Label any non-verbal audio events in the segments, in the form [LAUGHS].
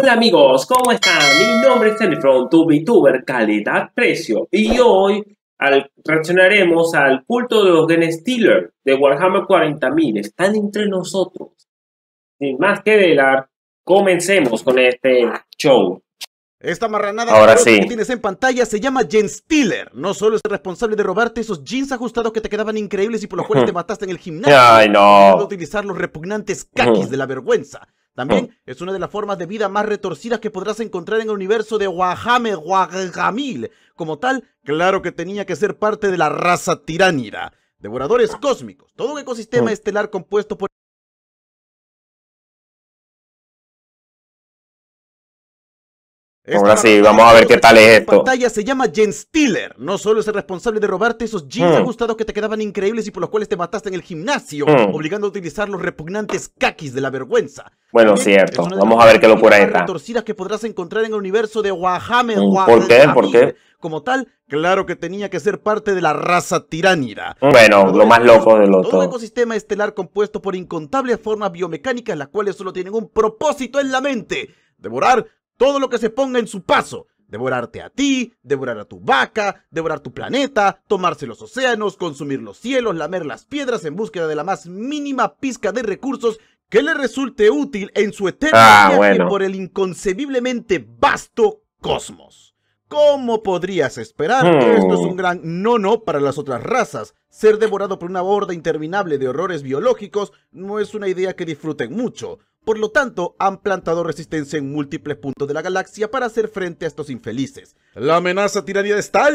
Hola amigos, ¿cómo están? Mi nombre es Telefront, tu VTuber Calidad Precio y hoy al, reaccionaremos al culto de los Gen Stealer de Warhammer 40.000. Están entre nosotros. Sin más que velar, comencemos con este show. Esta marranada Ahora sí. que tienes en pantalla se llama Jen Stealer. No solo es responsable de robarte esos jeans ajustados que te quedaban increíbles y por los cuales te mataste en el gimnasio. Ay, no. Utilizar los repugnantes kakis de la vergüenza. También oh. es una de las formas de vida más retorcidas que podrás encontrar en el universo de Wahame Wagamil. Como tal, claro que tenía que ser parte de la raza tiránida. Devoradores ah. cósmicos, todo un ecosistema oh. estelar compuesto por Ahora sí, vamos a ver qué tal es esto. pantalla se llama Jen Stiller. No solo es el responsable de robarte esos jeans hmm. ajustados que te quedaban increíbles y por los cuales te mataste en el gimnasio, hmm. obligando a utilizar los repugnantes kakis de la vergüenza. Bueno, cierto. Vamos a ver qué locura es. torcidas que podrás encontrar en el universo de Wahame. Hmm, ¿Por qué? ¿Por qué? Como tal, claro que tenía que ser parte de la raza tiránida. Bueno, lo más loco de lo todo. Un ecosistema estelar compuesto por incontables formas biomecánicas, las cuales solo tienen un propósito en la mente. Devorar todo lo que se ponga en su paso. Devorarte a ti, devorar a tu vaca, devorar tu planeta, tomarse los océanos, consumir los cielos, lamer las piedras en búsqueda de la más mínima pizca de recursos que le resulte útil en su eterno y ah, por el inconcebiblemente vasto cosmos. ¿Cómo podrías esperar hmm. esto es un gran no no para las otras razas? Ser devorado por una horda interminable de horrores biológicos no es una idea que disfruten mucho. Por lo tanto, han plantado resistencia en múltiples puntos de la galaxia para hacer frente a estos infelices. La amenaza tiranía de tal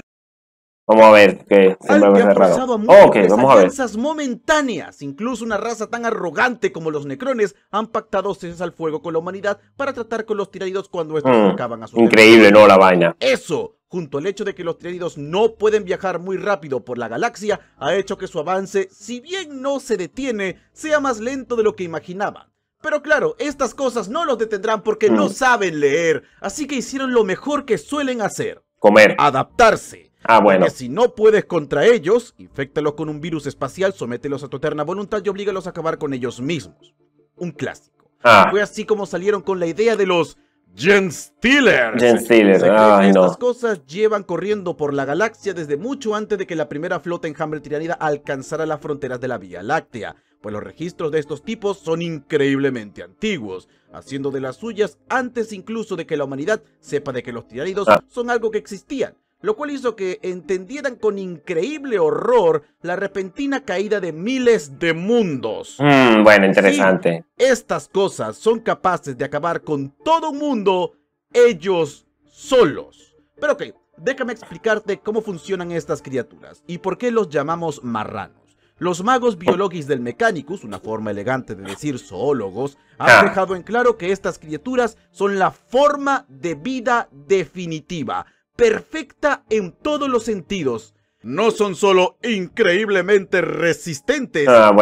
Vamos a ver, que vamos a ver. momentáneas, incluso una raza tan arrogante como los necrones han pactado ceses al fuego con la humanidad para tratar con los tiranidos cuando estos mm, a su Increíble, no la vaina. Eso, junto al hecho de que los tiranidos no pueden viajar muy rápido por la galaxia, ha hecho que su avance, si bien no se detiene, sea más lento de lo que imaginaban. Pero claro, estas cosas no los detendrán porque no mm. saben leer, así que hicieron lo mejor que suelen hacer. Comer. Adaptarse. Ah, bueno. Porque si no puedes contra ellos, inféctalos con un virus espacial, somételos a tu eterna voluntad y oblígalos a acabar con ellos mismos. Un clásico. Ah. Fue así como salieron con la idea de los Gen Stealers. Gen Steelers, ah, Estas cosas llevan corriendo por la galaxia desde mucho antes de que la primera flota en enjambre Tiranida alcanzara las fronteras de la Vía Láctea pues los registros de estos tipos son increíblemente antiguos, haciendo de las suyas antes incluso de que la humanidad sepa de que los tiranidos ah. son algo que existían, lo cual hizo que entendieran con increíble horror la repentina caída de miles de mundos. Mmm, bueno, interesante. estas cosas son capaces de acabar con todo un mundo ellos solos. Pero ok, déjame explicarte cómo funcionan estas criaturas y por qué los llamamos marranos. Los magos biologis del Mechanicus, una forma elegante de decir zoólogos, han ah. dejado en claro que estas criaturas son la forma de vida definitiva, perfecta en todos los sentidos. No son solo increíblemente resistentes, ah,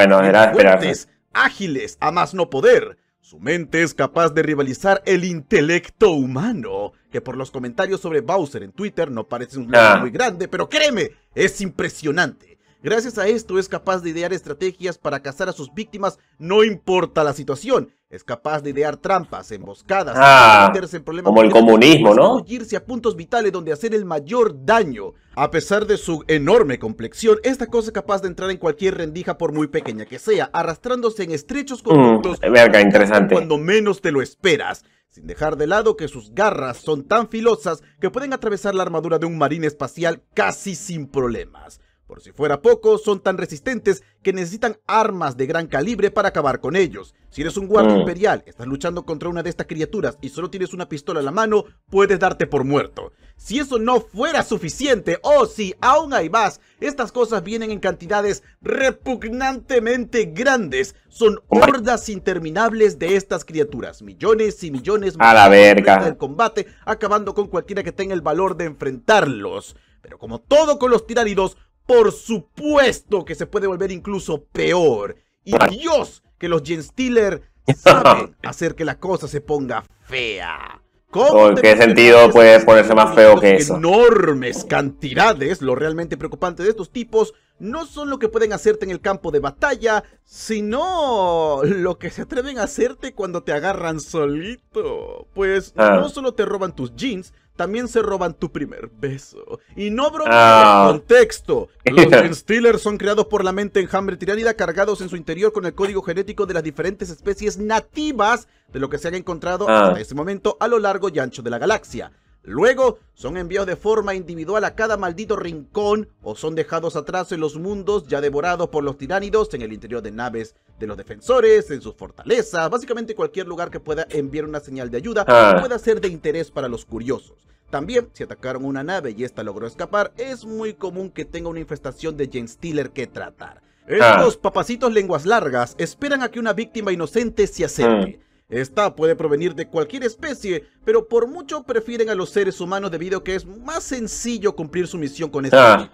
fuertes, ágiles, a más no poder. Su mente es capaz de rivalizar el intelecto humano, que por los comentarios sobre Bowser en Twitter no parece un ah. lugar muy grande, pero créeme, es impresionante. Gracias a esto es capaz de idear estrategias para cazar a sus víctimas, no importa la situación. Es capaz de idear trampas, emboscadas, ah, en problemas como el comunismo, ¿no? a puntos vitales donde hacer el mayor daño. A pesar de su enorme complexión, esta cosa es capaz de entrar en cualquier rendija por muy pequeña que sea, arrastrándose en estrechos mm, conductos eh, interesante. cuando menos te lo esperas sin dejar de lado que sus garras son tan filosas que pueden atravesar la armadura de un marín espacial casi sin problemas. Por si fuera poco, son tan resistentes que necesitan armas de gran calibre para acabar con ellos. Si eres un guardia mm. imperial, estás luchando contra una de estas criaturas y solo tienes una pistola en la mano, puedes darte por muerto. Si eso no fuera suficiente, o si aún hay más, estas cosas vienen en cantidades repugnantemente grandes. Son hordas interminables de estas criaturas, millones y millones más la del combate, acabando con cualquiera que tenga el valor de enfrentarlos. Pero como todo con los tiránidos, por supuesto que se puede volver incluso peor. Y Dios, que los stealer [LAUGHS] saben hacer que la cosa se ponga fea. ¿Cómo oh, ¿En qué sentido puede ponerse más feo que eso? Enormes cantidades. Lo realmente preocupante de estos tipos no son lo que pueden hacerte en el campo de batalla, sino lo que se atreven a hacerte cuando te agarran solito. Pues ah. no solo te roban tus jeans, también se roban tu primer beso. Y no broma ah. el contexto. [LAUGHS] Los Gen son creados por la mente enjambre tiránida, cargados en su interior con el código genético de las diferentes especies nativas de lo que se han encontrado ah. hasta ese momento a lo largo y ancho de la galaxia. Luego son enviados de forma individual a cada maldito rincón o son dejados atrás en los mundos ya devorados por los tiránidos en el interior de naves de los defensores, en sus fortalezas, básicamente cualquier lugar que pueda enviar una señal de ayuda ah. o pueda ser de interés para los curiosos. También, si atacaron una nave y esta logró escapar, es muy común que tenga una infestación de Gen Stealer que tratar. Estos ah. papacitos lenguas largas esperan a que una víctima inocente se acerque. Mm. Esta puede provenir de cualquier especie, pero por mucho prefieren a los seres humanos debido a que es más sencillo cumplir su misión con estos ah,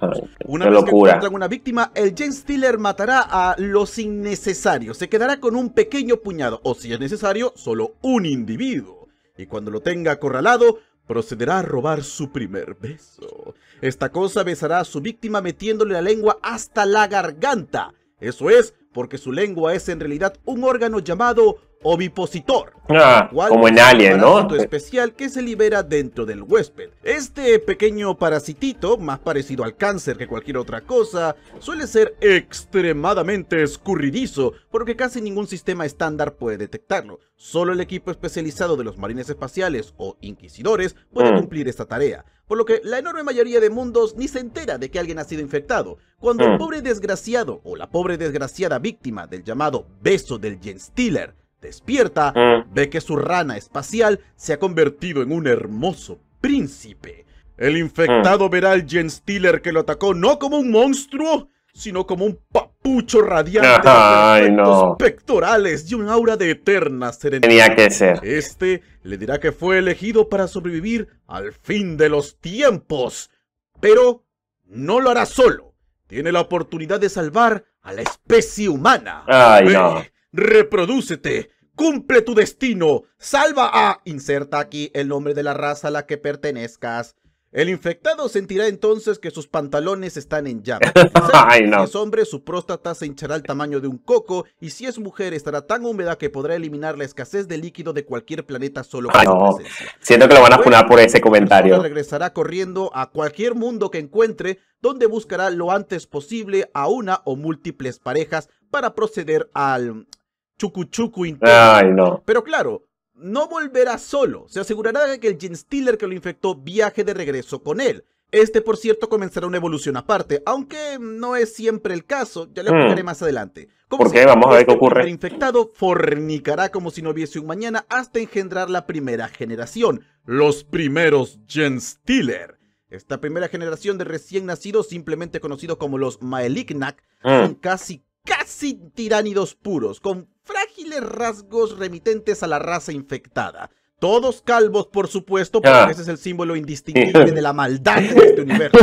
Una vez que encuentran una víctima, el Gen Stealer matará a los innecesarios. Se quedará con un pequeño puñado, o si es necesario, solo un individuo. Y cuando lo tenga acorralado, procederá a robar su primer beso. Esta cosa besará a su víctima metiéndole la lengua hasta la garganta. Eso es porque su lengua es en realidad un órgano llamado ovipositor. Ah, como en Alien, ¿no? especial que se libera dentro del huésped. Este pequeño parasitito, más parecido al cáncer que cualquier otra cosa, suele ser extremadamente escurridizo, porque casi ningún sistema estándar puede detectarlo. Solo el equipo especializado de los marines espaciales o inquisidores puede mm. cumplir esta tarea por lo que la enorme mayoría de mundos ni se entera de que alguien ha sido infectado. Cuando el mm. pobre desgraciado o la pobre desgraciada víctima del llamado beso del Jens Despierta, mm. ve que su rana espacial se ha convertido en un hermoso príncipe. El infectado mm. verá al stiller que lo atacó no como un monstruo, sino como un papucho radiante de pectorales y un aura de eterna serenidad. Este le dirá que fue elegido para sobrevivir al fin de los tiempos, pero no lo hará solo. Tiene la oportunidad de salvar a la especie humana. Ay, Reprodúcete Cumple tu destino. Salva a... Inserta aquí el nombre de la raza a la que pertenezcas. El infectado sentirá entonces que sus pantalones están en llamas. [LAUGHS] Si es hombre, su próstata se hinchará al tamaño de un coco y si es mujer estará tan húmeda que podrá eliminar la escasez de líquido de cualquier planeta solo con no. Siento que lo van a funar por ese comentario. Regresará corriendo a cualquier mundo que encuentre, donde buscará lo antes posible a una o múltiples parejas para proceder al Chucu interno. Ay, no. Pero claro, no volverá solo. Se asegurará de que el gen Stealer que lo infectó viaje de regreso con él. Este, por cierto, comenzará una evolución aparte, aunque no es siempre el caso, ya lo hmm. explicaré más adelante. ¿Por qué? Vamos a ver qué este ocurre. El infectado fornicará como si no hubiese un mañana hasta engendrar la primera generación, los primeros Gen Stealer. Esta primera generación de recién nacidos, simplemente conocidos como los Maelignac, hmm. son casi, casi tiránidos puros, con rasgos remitentes a la raza infectada. Todos calvos, por supuesto, porque ese es el símbolo [LAUGHS] indistinguible de la maldad de este universo.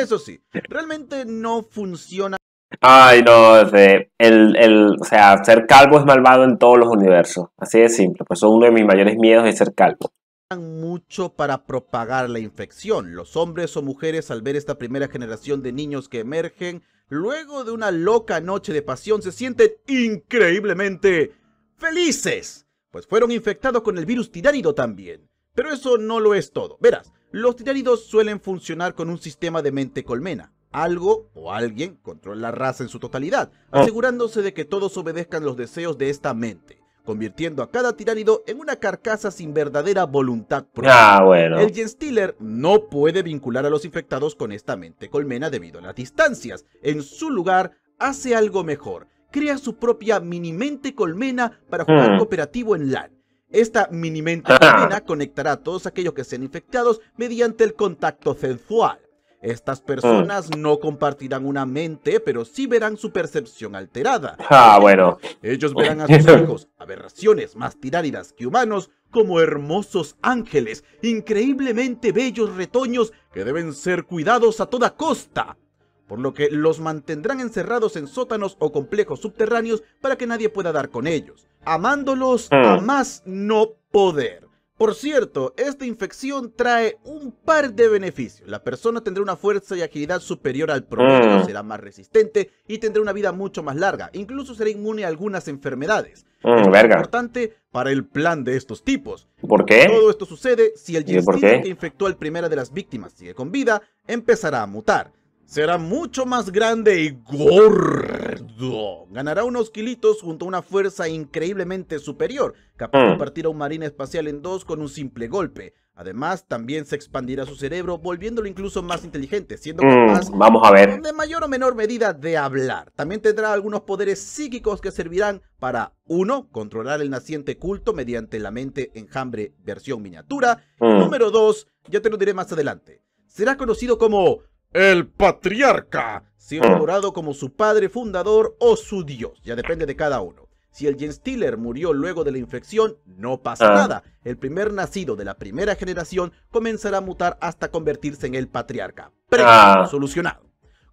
Eso sí, realmente no funciona. Ay, no, el, el, o sea, ser calvo es malvado en todos los universos. Así de simple. Pues uno de mis mayores miedos es ser calvo mucho para propagar la infección. Los hombres o mujeres al ver esta primera generación de niños que emergen, luego de una loca noche de pasión, se sienten increíblemente ¡Felices! Pues fueron infectados con el virus tiránido también. Pero eso no lo es todo. Verás, los tiránidos suelen funcionar con un sistema de mente colmena. Algo o alguien controla la raza en su totalidad, ah. asegurándose de que todos obedezcan los deseos de esta mente, convirtiendo a cada tiránido en una carcasa sin verdadera voluntad propia. Ah, bueno. El Genstealer no puede vincular a los infectados con esta mente colmena debido a las distancias. En su lugar, hace algo mejor, crea su propia minimente colmena para jugar mm. cooperativo en LAN. Esta minimente ah. colmena conectará a todos aquellos que sean infectados mediante el contacto sensual. Estas mm. personas no compartirán una mente, pero sí verán su percepción alterada. Ah, bueno. Ellos verán a sus [LAUGHS] hijos, aberraciones más tiránidas que humanos, como hermosos ángeles, increíblemente bellos retoños que deben ser cuidados a toda costa por lo que los mantendrán encerrados en sótanos o complejos subterráneos para que nadie pueda dar con ellos, amándolos mm. a más no poder. Por cierto, esta infección trae un par de beneficios. La persona tendrá una fuerza y agilidad superior al promedio, mm. será más resistente y tendrá una vida mucho más larga. Incluso será inmune a algunas enfermedades. Mm, importante para el plan de estos tipos. ¿Por qué? Todo esto sucede si el gestito que infectó al primera de las víctimas sigue con vida, empezará a mutar será mucho más grande y gordo. Ganará unos kilitos junto a una fuerza increíblemente superior, capaz de hmm. partir a un marine espacial en dos con un simple golpe. Además, también se expandirá su cerebro, volviéndolo incluso más inteligente, siendo hmm, capaz, vamos a ver. de mayor o menor medida de hablar. También tendrá algunos poderes psíquicos que servirán para, uno, controlar el naciente culto mediante la mente enjambre versión miniatura. Hmm. Número dos, ya te lo diré más adelante, será conocido como el patriarca, siendo adorado ah. como su padre fundador o su dios, ya depende de cada uno. Si el Genstiller murió luego de la infección, no pasa ah. nada. El primer nacido de la primera generación comenzará a mutar hasta convertirse en el patriarca. Pero ah. solucionado.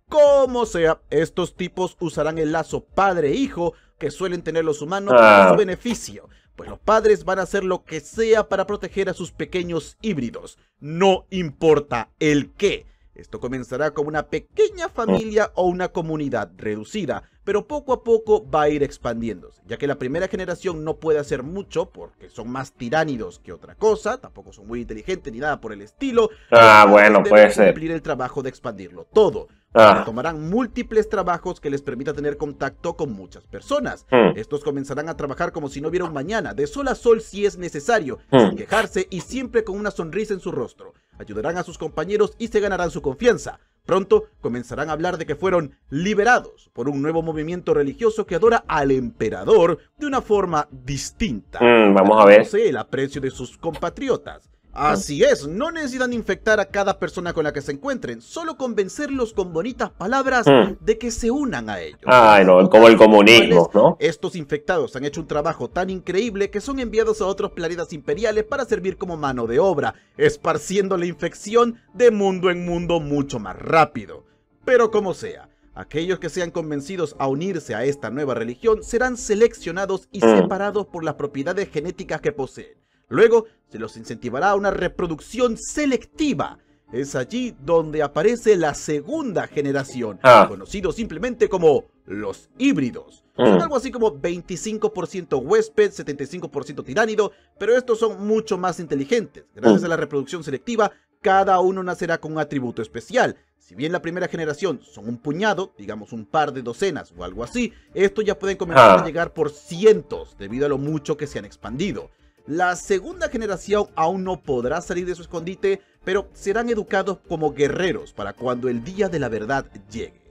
Como sea, estos tipos usarán el lazo padre-hijo e que suelen tener los humanos para su beneficio, pues los padres van a hacer lo que sea para proteger a sus pequeños híbridos, no importa el qué. Esto comenzará como una pequeña familia o una comunidad reducida, pero poco a poco va a ir expandiéndose, ya que la primera generación no puede hacer mucho porque son más tiránidos que otra cosa, tampoco son muy inteligentes ni nada por el estilo. Ah, bueno, puede ser. cumplir el trabajo de expandirlo todo. Ah. Tomarán múltiples trabajos que les permita tener contacto con muchas personas. Hmm. Estos comenzarán a trabajar como si no hubiera un mañana, de sol a sol si es necesario, hmm. sin quejarse y siempre con una sonrisa en su rostro. Ayudarán a sus compañeros y se ganarán su confianza. Pronto comenzarán a hablar de que fueron liberados por un nuevo movimiento religioso que adora al emperador de una forma distinta. Hmm, vamos a ver. el aprecio de sus compatriotas. Así es, no necesitan infectar a cada persona con la que se encuentren, solo convencerlos con bonitas palabras hmm. de que se unan a ellos. Ay, no, como el comunismo, ¿no? Estos infectados han hecho un trabajo tan increíble que son enviados a otros planetas imperiales para servir como mano de obra, esparciendo la infección de mundo en mundo mucho más rápido. Pero como sea, Aquellos que sean convencidos a unirse a esta nueva religión serán seleccionados y hmm. separados por las propiedades genéticas que poseen. Luego se los incentivará a una reproducción selectiva. Es allí donde aparece la segunda generación, conocidos ah. conocido simplemente como los híbridos. Son mm. algo así como 25% huésped, 75% tiránido, pero estos son mucho más inteligentes. Gracias mm. a la reproducción selectiva, cada uno nacerá con un atributo especial. Si bien la primera generación son un puñado, digamos un par de docenas o algo así, estos ya pueden comenzar ah. a llegar por cientos debido a lo mucho que se han expandido. La segunda generación aún no podrá salir de su escondite, pero serán educados como guerreros para cuando el día de la verdad llegue.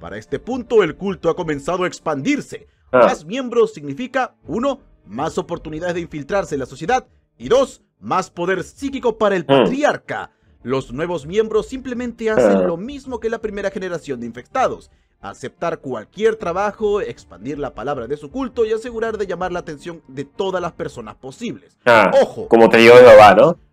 Para este punto, el culto ha comenzado a expandirse. Ah. Más miembros significa, uno, más oportunidades de infiltrarse en la sociedad y dos, más poder psíquico para el ah. patriarca. Los nuevos miembros simplemente hacen ah. lo mismo que la primera generación de infectados, aceptar cualquier trabajo, expandir la palabra de su culto y asegurar de llamar la atención de todas las personas posibles. Ah, Ojo, como te digo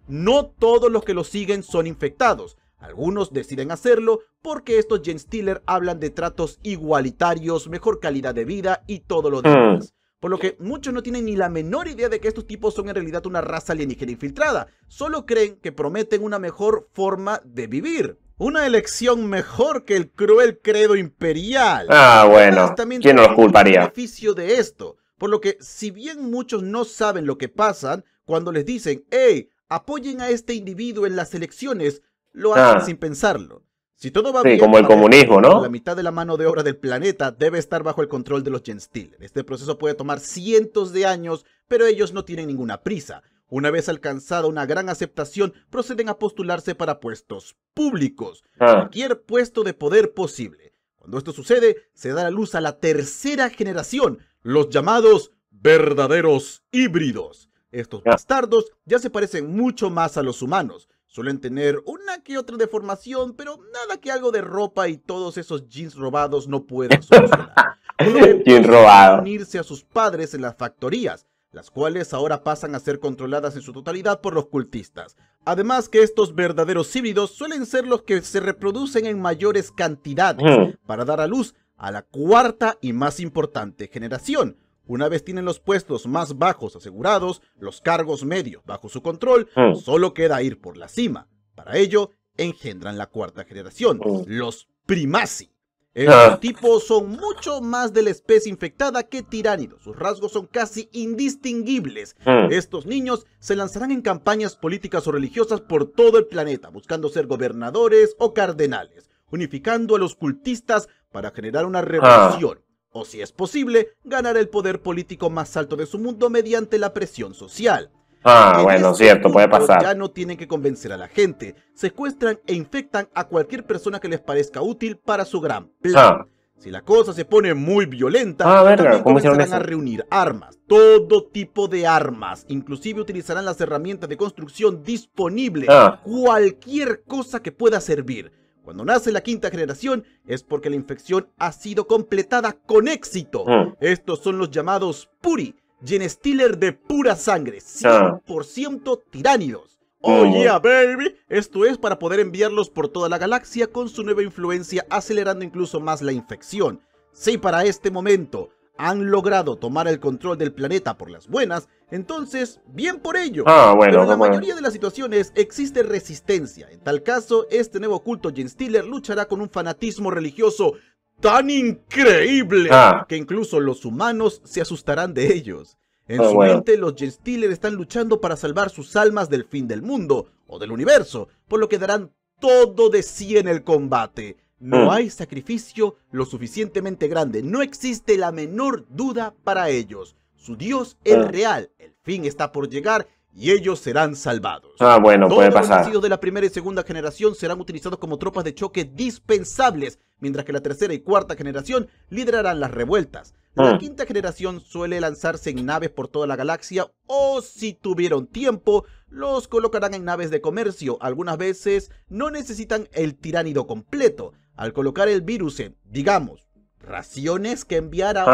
¿no? todos los que lo siguen son infectados. Algunos deciden hacerlo porque estos james Tiller hablan de tratos igualitarios, mejor calidad de vida y todo lo hmm. demás. Por lo que muchos no tienen ni la menor idea de que estos tipos son en realidad una raza alienígena infiltrada. Solo creen que prometen una mejor forma de vivir. Una elección mejor que el cruel credo imperial. Ah, bueno. ¿Quién no los culparía? beneficio de esto. Por lo que, si bien muchos no saben lo que pasan, cuando les dicen, hey, apoyen a este individuo en las elecciones, lo hacen ah. sin pensarlo. Si todo va bien, como el comunismo, ¿no? La mitad de la mano de obra del planeta debe estar bajo el control de los Gensteel. Este proceso puede tomar cientos de años, pero ellos no tienen ninguna prisa. Una vez alcanzada una gran aceptación, proceden a postularse para puestos públicos, ah. cualquier puesto de poder posible. Cuando esto sucede, se da la luz a la tercera generación, los llamados verdaderos híbridos. Estos bastardos ya se parecen mucho más a los humanos. Suelen tener una que otra deformación, pero nada que algo de ropa y todos esos jeans robados no puedan solucionar. [LAUGHS] Unirse a sus padres en las factorías, las cuales ahora pasan a ser controladas en su totalidad por los cultistas. Además que estos verdaderos híbridos suelen ser los que se reproducen en mayores cantidades para dar a luz a la cuarta y más importante generación. Una vez tienen los puestos más bajos asegurados, los cargos medios bajo su control, solo queda ir por la cima. Para ello, engendran la cuarta generación, los primaci. Estos ah. tipos son mucho más de la especie infectada que tiránidos. Sus rasgos son casi indistinguibles. Mm. Estos niños se lanzarán en campañas políticas o religiosas por todo el planeta, buscando ser gobernadores o cardenales, unificando a los cultistas para generar una ah. revolución. O si es posible, ganar el poder político más alto de su mundo mediante la presión social. Ah, bueno, cierto, puede pasar. Ya no tienen que convencer a la gente. Secuestran e infectan a cualquier persona que les parezca útil para su gran plan. Ah. Si la cosa se pone muy violenta, ah, a reunir armas, todo tipo de armas. Inclusive utilizarán las herramientas de construcción disponibles, ah. cualquier cosa que pueda servir. Cuando nace la quinta generación es porque la infección ha sido completada con éxito. Mm. Estos son los llamados Puri, Gen Stealer de pura sangre, 100% ah. tiránidos. Oh yeah, baby. Esto es para poder enviarlos por toda la galaxia con su nueva influencia, acelerando incluso más la infección. Si para este momento han logrado tomar el control del planeta por las buenas, entonces, bien por ello. Ah, Pero en la mayoría de las situaciones existe resistencia. En tal caso, este nuevo culto Gen Stealer luchará con un fanatismo religioso tan increíble ah. que incluso los humanos se asustarán de ellos. En ah, su mente, los Genstealer están luchando para salvar sus almas del fin del mundo o del universo, por lo que darán todo de sí en el combate. No hmm. hay sacrificio lo suficientemente grande, no existe la menor duda para ellos. Su Dios es ah. real, el fin está por llegar y ellos serán salvados. Ah, bueno, puede pasar. Los nacidos de la primera y segunda generación serán utilizados como tropas de choque dispensables mientras que la tercera y cuarta generación liderarán las revueltas. La ah. quinta generación suele lanzarse en naves por toda la galaxia o si tuvieron tiempo, los colocarán en naves de comercio. Algunas veces no necesitan el tiránido completo. Al colocar el virus en, digamos, raciones que enviar a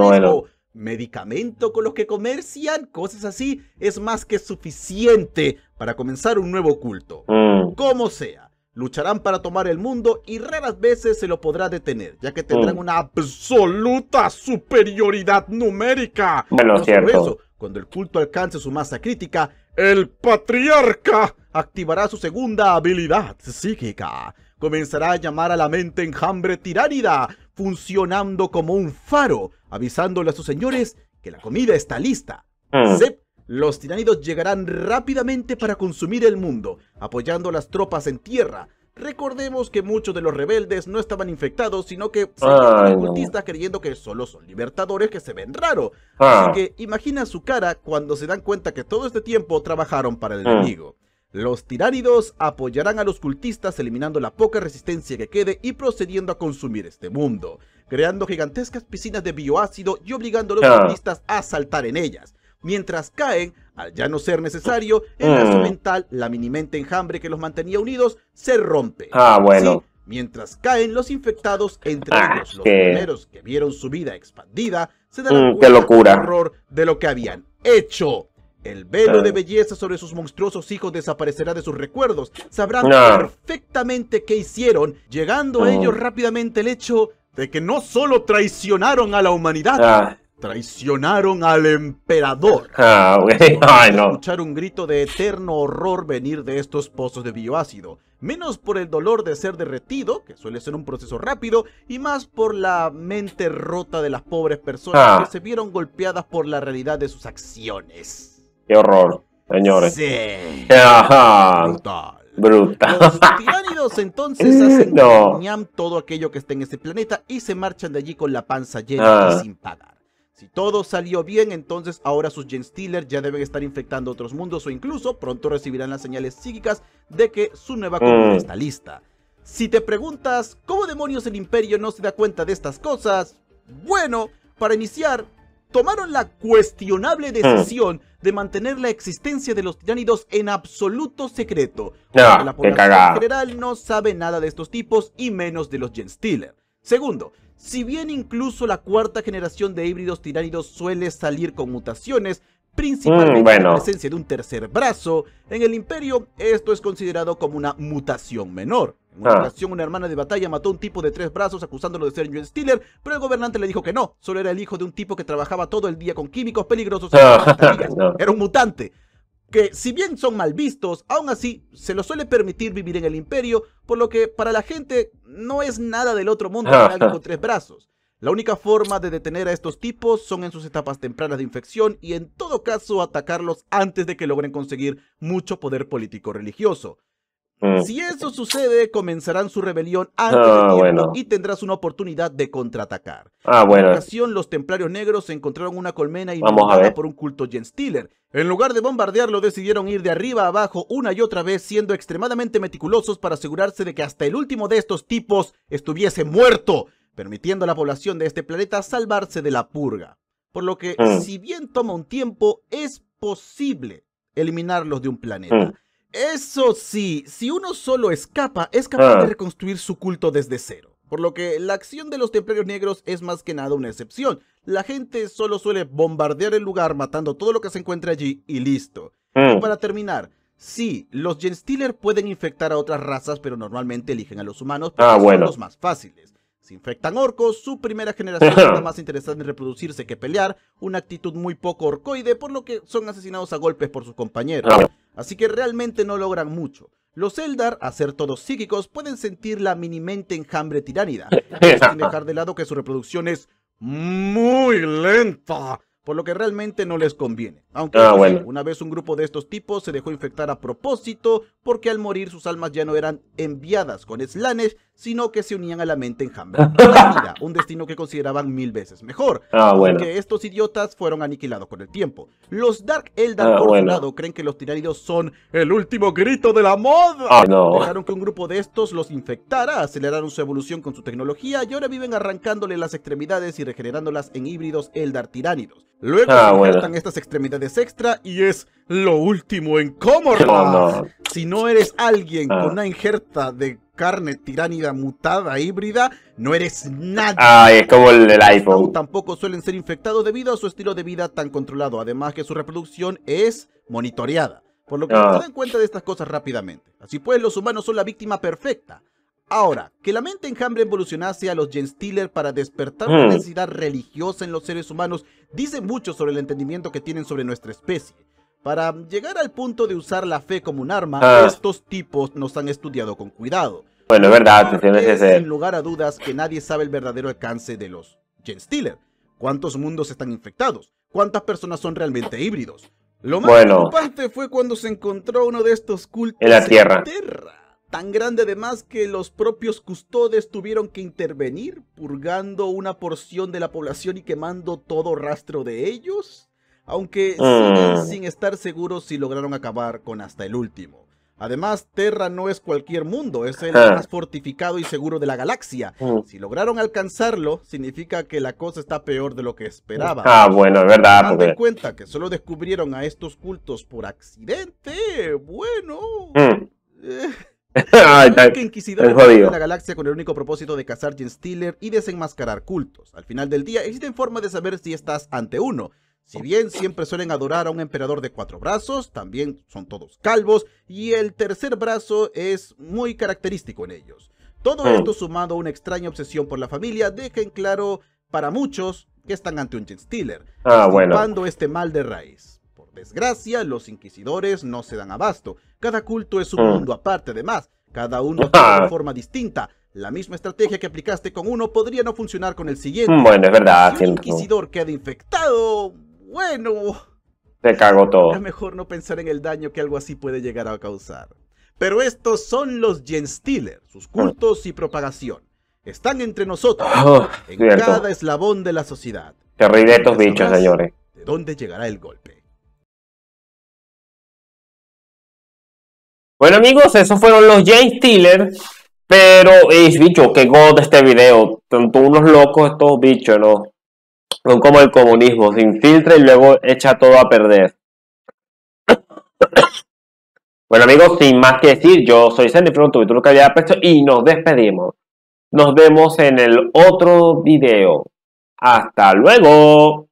o medicamento con los que comercian, cosas así, es más que suficiente para comenzar un nuevo culto. Mm. Como sea, lucharán para tomar el mundo y raras veces se lo podrá detener, ya que tendrán mm. una absoluta superioridad numérica. Bueno, cierto. eso, cuando el culto alcance su masa crítica, el patriarca activará su segunda habilidad psíquica. Comenzará a llamar a la mente enjambre tiránida, funcionando como un faro, avisándole a sus señores que la comida está lista. Mm. Los tiránidos llegarán rápidamente para consumir el mundo, apoyando a las tropas en tierra. Recordemos que muchos de los rebeldes no estaban infectados, sino que se en cultistas creyendo que solo son libertadores que se ven raro. Así ah. que imagina su cara cuando se dan cuenta que todo este tiempo trabajaron para el ah. enemigo. Los tiránidos apoyarán a los cultistas eliminando la poca resistencia que quede y procediendo a consumir este mundo, creando gigantescas piscinas de bioácido y obligando a los ah. cultistas a saltar en ellas mientras caen, al ya no ser necesario, oh. En mm. su mental, la minimente enjambre que los mantenía unidos, se rompe. Ah, bueno. mientras caen los infectados, entre ah, ellos los primeros que vieron su vida expandida, se darán mm, cuenta del horror de lo que habían hecho. El velo de ah. belleza sobre sus monstruosos hijos desaparecerá de sus recuerdos. Sabrán ah. perfectamente qué hicieron, llegando a oh. ellos rápidamente el hecho de que no solo traicionaron a la humanidad, Traicionaron al emperador. Ah, [LAUGHS] no. Escuchar un grito de eterno horror venir de estos pozos de bioácido. Menos por el dolor de ser derretido, que suele ser un proceso rápido, y más por la mente rota de las pobres personas ah. que se vieron golpeadas por la realidad de sus acciones. Qué horror, señores. Sí. Brutal. Los tiránidos entonces [LAUGHS] hacen todo aquello que está en este planeta y se marchan de allí con la panza llena y ah. sin pagar. Si todo salió bien, entonces ahora sus Gen Stealer ya deben estar infectando otros mundos o incluso pronto recibirán las señales psíquicas de que su nueva comida mm. está lista. Si te preguntas cómo demonios el imperio no se da cuenta de estas cosas, bueno, para iniciar, tomaron la cuestionable mm. decisión de mantener la existencia de los tiránidos en absoluto secreto. Ah, la población en general no sabe nada de estos tipos y menos de los Gen Stealer. Segundo, si bien incluso la cuarta generación de híbridos tiránidos suele salir con mutaciones, principalmente mm, en la presencia de un tercer brazo, en el Imperio esto es considerado como una mutación menor. una ah. una hermana de batalla mató a un tipo de tres brazos acusándolo de ser un Steeler, pero el gobernante le dijo que no, solo era el hijo de un tipo que trabajaba todo el día con químicos peligrosos. Ah, [LAUGHS] era un mutante que si bien son mal vistos, aún así se los suele permitir vivir en el imperio, por lo que para la gente no es nada del otro mundo [LAUGHS] que alguien con tres brazos. La única forma de detener a estos tipos son en sus etapas tempranas de infección y en todo caso atacarlos antes de que logren conseguir mucho poder político religioso. Mm. Si eso sucede, comenzarán su rebelión antes de ah, tiempo y tendrás una oportunidad de contraatacar. Ah, bueno. En ocasión, los templarios negros encontraron una colmena inundada por un culto Gen En lugar de bombardearlo, decidieron ir de arriba a abajo una y otra vez, siendo extremadamente meticulosos para asegurarse de que hasta el último de estos tipos estuviese muerto, permitiendo a la población de este planeta salvarse de la purga. Por lo que, mm. si bien toma un tiempo, es posible eliminarlos de un planeta. Mm. Eso sí, si uno solo escapa, es capaz de ah. reconstruir su culto desde cero. Por lo que la acción de los templarios negros es más que nada una excepción. La gente solo suele bombardear el lugar matando todo lo que se encuentra allí y listo. Y mm. para terminar, sí, los Genstealer pueden infectar a otras razas, pero normalmente eligen a los humanos porque ah, son los más fáciles infectan orcos, su primera generación está más interesada en reproducirse que pelear, una actitud muy poco orcoide, por lo que son asesinados a golpes por sus compañeros. Ah. Así que realmente no logran mucho. Los Eldar, a ser todos psíquicos, pueden sentir la minimente enjambre tiránida, sin [LAUGHS] dejar de lado que su reproducción es muy lenta, por lo que realmente no les conviene. Aunque ah, una vez un grupo de estos tipos se dejó infectar a propósito, porque al morir sus almas ya no eran enviadas con Slanesh, sino que se unían a la mente enjambre. [LAUGHS] vida, un destino que consideraban mil veces mejor. Ah, Porque estos idiotas fueron aniquilados con el tiempo. Los Dark Eldar, ah, por su lado, creen que los tiránidos son el último grito de la moda. Dejaron que un grupo de estos los infectara, aceleraron su evolución con su tecnología y ahora viven arrancándole las extremidades y regenerándolas en híbridos Eldar tiránidos. Luego ah, estas extremidades extra y es lo último en cómo. Si no eres alguien ah. con una injerta de carne tiránida, mutada, híbrida, no eres nada Ay, ah, es como el iPhone. Tampoco suelen ser infectados debido a su estilo de vida tan controlado, además que su reproducción es monitoreada, por lo que ah. se dan cuenta de estas cosas rápidamente. Así pues, los humanos son la víctima perfecta. Ahora, que la mente enjambre evolucionase a los Genstealer para despertar una hmm. necesidad religiosa en los seres humanos dice mucho sobre el entendimiento que tienen sobre nuestra especie. Para llegar al punto de usar la fe como un arma, ah. estos tipos nos han estudiado con cuidado. Bueno, es verdad, sin lugar a dudas que nadie sabe el verdadero alcance de los Gen Stealer. ¿Cuántos mundos están infectados? ¿Cuántas personas son realmente híbridos? Lo más preocupante fue cuando se encontró uno de estos cultos en la tierra. tierra. tan grande además que los propios custodes tuvieron que intervenir, purgando una porción de la población y quemando todo rastro de ellos aunque mm. sin, estar seguros si lograron acabar con hasta el último. Además, Terra no es cualquier mundo, es el ah. más fortificado y seguro de la galaxia. Mm. Si lograron alcanzarlo, significa que la cosa está peor de lo que esperaba. Ah, bueno, es verdad. en cuenta que solo descubrieron a estos cultos por accidente, bueno... Mm. Eh. [LAUGHS] la galaxia con el único propósito de cazar jean Steeler y desenmascarar cultos. Al final del día, existen formas de saber si estás ante uno, si bien siempre suelen adorar a un emperador de cuatro brazos, también son todos calvos y el tercer brazo es muy característico en ellos. Todo hmm. esto sumado a una extraña obsesión por la familia deja en claro para muchos que están ante un Stealer, ah, bueno. este mal de raíz. Por desgracia, los inquisidores no se dan abasto. Cada culto es un hmm. mundo aparte, de más Cada uno ah. tiene una forma distinta. La misma estrategia que aplicaste con uno podría no funcionar con el siguiente. Bueno, es verdad. Si un inquisidor queda infectado, bueno. te cago todo. Es mejor no pensar en el daño que algo así puede llegar a causar. Pero estos son los Genstealer, sus cultos y propagación. Están entre nosotros, ah, oh, en cada eslabón de la sociedad. Terrible estos bichos, señores. ¿De dónde llegará el golpe? Bueno, amigos, esos fueron los Genstealer. Pero, es bicho, qué de este video. Tanto unos locos estos bichos, ¿no? son como el comunismo, se infiltra y luego echa todo a perder. [COUGHS] bueno amigos, sin más que decir, yo soy Sandy Pronto, y tú que había y nos despedimos. Nos vemos en el otro video. Hasta luego.